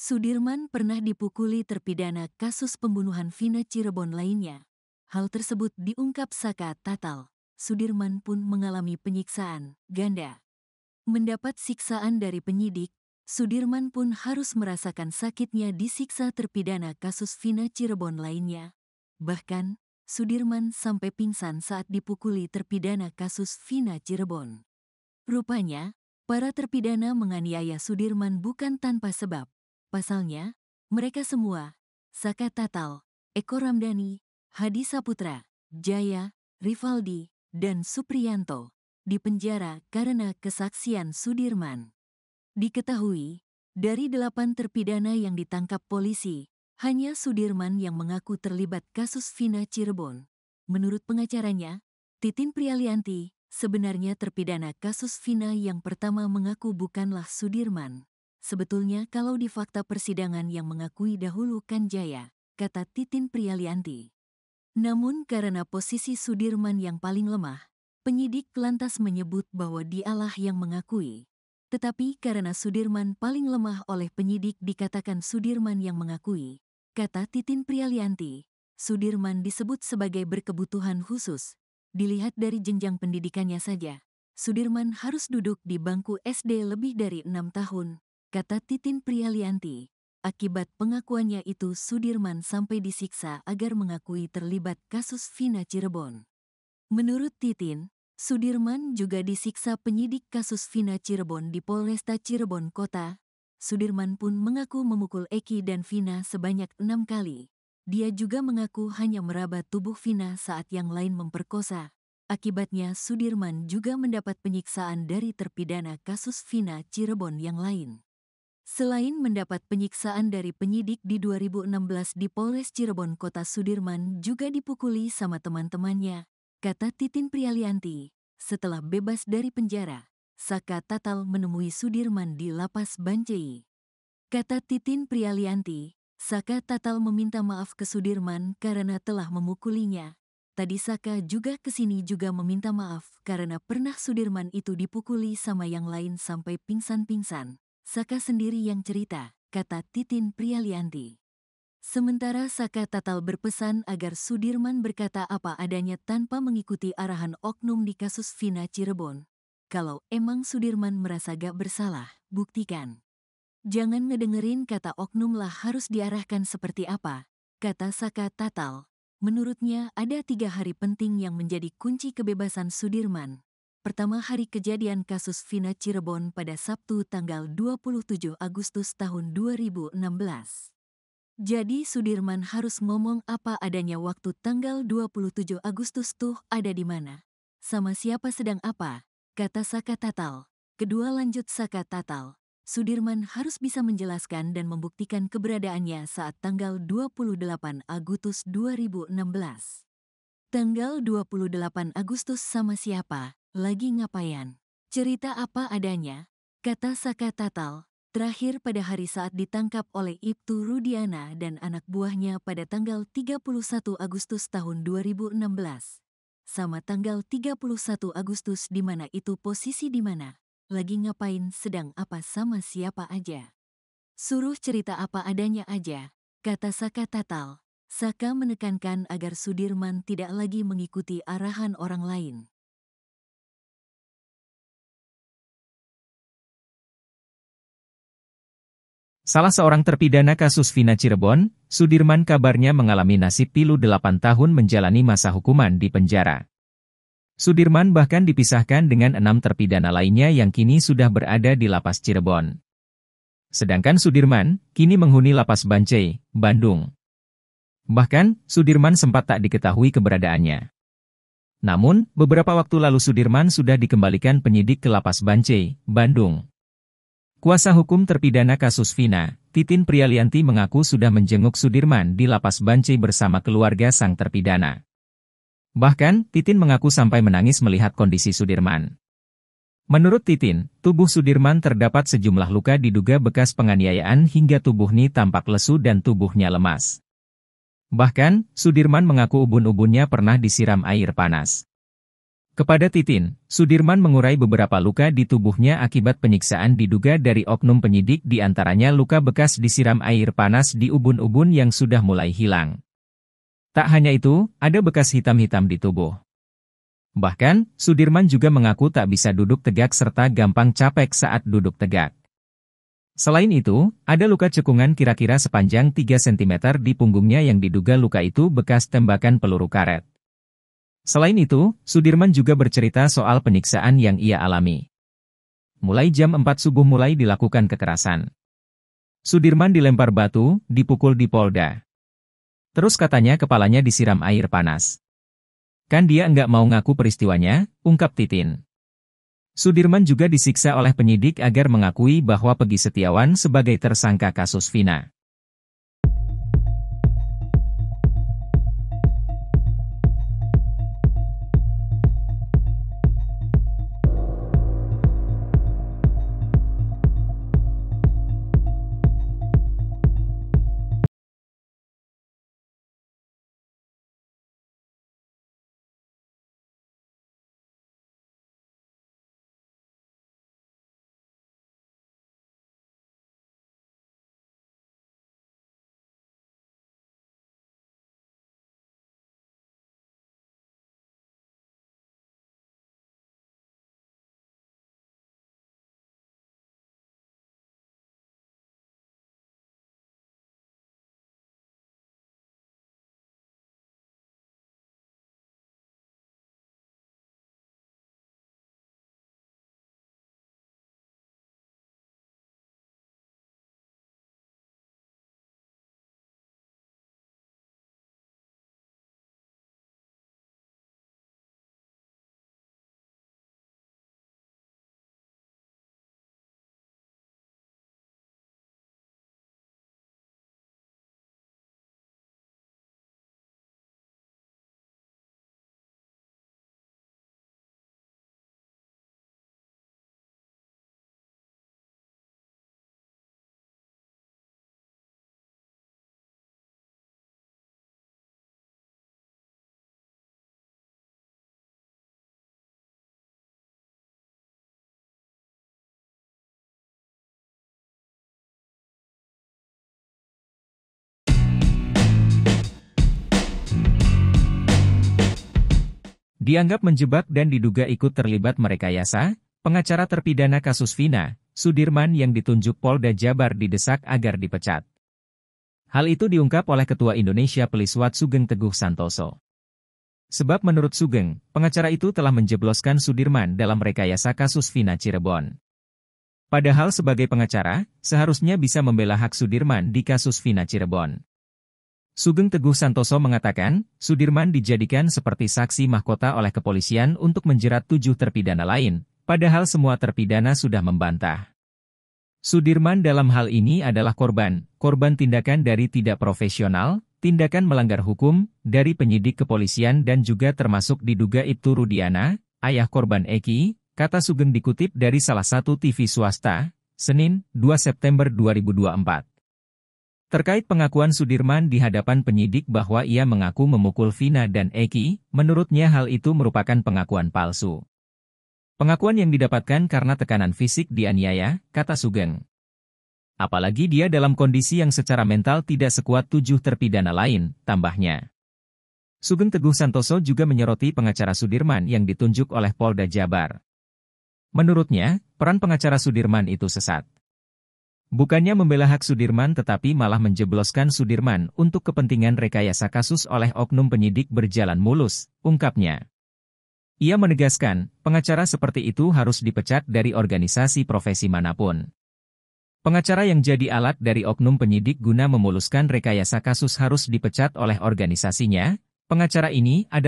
Sudirman pernah dipukuli terpidana kasus pembunuhan Vina Cirebon lainnya. Hal tersebut diungkap Saka Tatal. Sudirman pun mengalami penyiksaan, ganda. Mendapat siksaan dari penyidik, Sudirman pun harus merasakan sakitnya disiksa terpidana kasus Vina Cirebon lainnya. Bahkan, Sudirman sampai pingsan saat dipukuli terpidana kasus Vina Cirebon. Rupanya, para terpidana menganiaya Sudirman bukan tanpa sebab. Pasalnya, mereka semua, Saka Tatal, Eko Ramdhani, Hadi Saputra, Jaya, Rivaldi, dan Supriyanto, dipenjara karena kesaksian Sudirman. Diketahui, dari delapan terpidana yang ditangkap polisi, hanya Sudirman yang mengaku terlibat kasus Vina Cirebon. Menurut pengacaranya, Titin Prialianti, sebenarnya terpidana kasus Vina yang pertama mengaku bukanlah Sudirman. Sebetulnya kalau di fakta persidangan yang mengakui dahulu Kanjaya, kata Titin Priyalianti. Namun karena posisi Sudirman yang paling lemah, penyidik lantas menyebut bahwa dialah yang mengakui. Tetapi karena Sudirman paling lemah oleh penyidik dikatakan Sudirman yang mengakui, kata Titin Priyalianti. Sudirman disebut sebagai berkebutuhan khusus. Dilihat dari jenjang pendidikannya saja, Sudirman harus duduk di bangku SD lebih dari enam tahun kata Titin Prialianti. Akibat pengakuannya itu Sudirman sampai disiksa agar mengakui terlibat kasus Vina Cirebon. Menurut Titin, Sudirman juga disiksa penyidik kasus Vina Cirebon di Polresta Cirebon Kota. Sudirman pun mengaku memukul Eki dan Vina sebanyak enam kali. Dia juga mengaku hanya meraba tubuh Vina saat yang lain memperkosa. Akibatnya Sudirman juga mendapat penyiksaan dari terpidana kasus Vina Cirebon yang lain. Selain mendapat penyiksaan dari penyidik di 2016 di Polres Cirebon Kota Sudirman juga dipukuli sama teman-temannya, kata Titin Prialianti. Setelah bebas dari penjara, Saka Tatal menemui Sudirman di Lapas Banjai. Kata Titin Prialianti, Saka Tatal meminta maaf ke Sudirman karena telah memukulinya. Tadi Saka juga kesini juga meminta maaf karena pernah Sudirman itu dipukuli sama yang lain sampai pingsan-pingsan. Saka sendiri yang cerita, kata Titin Prialianti. Sementara Saka Tatal berpesan agar Sudirman berkata apa adanya tanpa mengikuti arahan oknum di kasus Vina Cirebon. Kalau emang Sudirman merasa gak bersalah, buktikan. Jangan ngedengerin kata oknum lah harus diarahkan seperti apa, kata Saka Tatal. Menurutnya ada tiga hari penting yang menjadi kunci kebebasan Sudirman. Pertama hari kejadian kasus Vina Cirebon pada Sabtu tanggal 27 Agustus tahun 2016. Jadi Sudirman harus ngomong apa adanya waktu tanggal 27 Agustus tuh ada di mana. Sama siapa sedang apa, kata Saka Tatal. Kedua lanjut Saka Tatal. Sudirman harus bisa menjelaskan dan membuktikan keberadaannya saat tanggal 28 Agustus 2016. Tanggal 28 Agustus sama siapa? Lagi ngapain? Cerita apa adanya, kata Saka Tatal, terakhir pada hari saat ditangkap oleh Ibtu Rudiana dan anak buahnya pada tanggal 31 Agustus tahun 2016. Sama tanggal 31 Agustus di mana itu posisi di mana, lagi ngapain sedang apa sama siapa aja. Suruh cerita apa adanya aja, kata Saka Tatal. Saka menekankan agar Sudirman tidak lagi mengikuti arahan orang lain. Salah seorang terpidana kasus Vina Cirebon, Sudirman kabarnya mengalami nasib pilu 8 tahun menjalani masa hukuman di penjara. Sudirman bahkan dipisahkan dengan enam terpidana lainnya yang kini sudah berada di lapas Cirebon. Sedangkan Sudirman, kini menghuni lapas Bancai, Bandung. Bahkan, Sudirman sempat tak diketahui keberadaannya. Namun, beberapa waktu lalu Sudirman sudah dikembalikan penyidik ke lapas Bancai, Bandung. Kuasa hukum terpidana kasus Vina, Titin Prialianti mengaku sudah menjenguk Sudirman di Lapas Banci bersama keluarga sang terpidana. Bahkan, Titin mengaku sampai menangis melihat kondisi Sudirman. Menurut Titin, tubuh Sudirman terdapat sejumlah luka diduga bekas penganiayaan hingga tubuhnya tampak lesu dan tubuhnya lemas. Bahkan, Sudirman mengaku ubun-ubunnya pernah disiram air panas. Kepada Titin, Sudirman mengurai beberapa luka di tubuhnya akibat penyiksaan diduga dari oknum penyidik di antaranya luka bekas disiram air panas di ubun-ubun yang sudah mulai hilang. Tak hanya itu, ada bekas hitam-hitam di tubuh. Bahkan, Sudirman juga mengaku tak bisa duduk tegak serta gampang capek saat duduk tegak. Selain itu, ada luka cekungan kira-kira sepanjang 3 cm di punggungnya yang diduga luka itu bekas tembakan peluru karet. Selain itu, Sudirman juga bercerita soal penyiksaan yang ia alami. Mulai jam 4 subuh mulai dilakukan kekerasan. Sudirman dilempar batu, dipukul di polda. Terus katanya kepalanya disiram air panas. Kan dia enggak mau ngaku peristiwanya, ungkap Titin. Sudirman juga disiksa oleh penyidik agar mengakui bahwa Pegi Setiawan sebagai tersangka kasus Vina. Dianggap menjebak dan diduga ikut terlibat merekayasa, pengacara terpidana kasus Vina, Sudirman yang ditunjuk Polda Jabar didesak agar dipecat. Hal itu diungkap oleh Ketua Indonesia Peliswat Sugeng Teguh Santoso. Sebab menurut Sugeng, pengacara itu telah menjebloskan Sudirman dalam rekayasa kasus Vina Cirebon. Padahal sebagai pengacara, seharusnya bisa membela hak Sudirman di kasus Vina Cirebon. Sugeng Teguh Santoso mengatakan, Sudirman dijadikan seperti saksi mahkota oleh kepolisian untuk menjerat tujuh terpidana lain, padahal semua terpidana sudah membantah. Sudirman dalam hal ini adalah korban, korban tindakan dari tidak profesional, tindakan melanggar hukum, dari penyidik kepolisian dan juga termasuk diduga itu Rudiana, ayah korban Eki, kata Sugeng dikutip dari salah satu TV swasta, Senin, 2 September 2024. Terkait pengakuan Sudirman di hadapan penyidik bahwa ia mengaku memukul Vina dan Eki, menurutnya hal itu merupakan pengakuan palsu. Pengakuan yang didapatkan karena tekanan fisik dianiaya, kata Sugeng. Apalagi dia dalam kondisi yang secara mental tidak sekuat tujuh terpidana lain, tambahnya. Sugeng Teguh Santoso juga menyoroti pengacara Sudirman yang ditunjuk oleh Polda Jabar. Menurutnya, peran pengacara Sudirman itu sesat. Bukannya membela hak Sudirman tetapi malah menjebloskan Sudirman untuk kepentingan rekayasa kasus oleh oknum penyidik berjalan mulus, ungkapnya. Ia menegaskan, pengacara seperti itu harus dipecat dari organisasi profesi manapun. Pengacara yang jadi alat dari oknum penyidik guna memuluskan rekayasa kasus harus dipecat oleh organisasinya, pengacara ini adalah